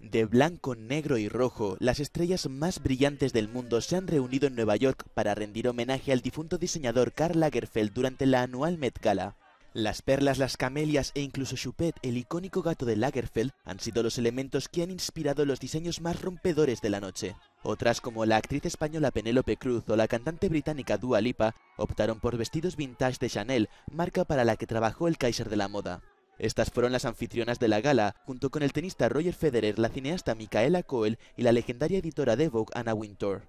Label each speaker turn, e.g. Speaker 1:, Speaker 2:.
Speaker 1: De blanco, negro y rojo, las estrellas más brillantes del mundo se han reunido en Nueva York para rendir homenaje al difunto diseñador Karl Lagerfeld durante la anual Met Gala. Las perlas, las camelias e incluso Choupette, el icónico gato de Lagerfeld, han sido los elementos que han inspirado los diseños más rompedores de la noche. Otras como la actriz española Penélope Cruz o la cantante británica Dua Lipa optaron por vestidos vintage de Chanel, marca para la que trabajó el Kaiser de la moda. Estas fueron las anfitrionas de la gala, junto con el tenista Roger Federer, la cineasta Micaela Coel y la legendaria editora de Vogue Anna Wintour.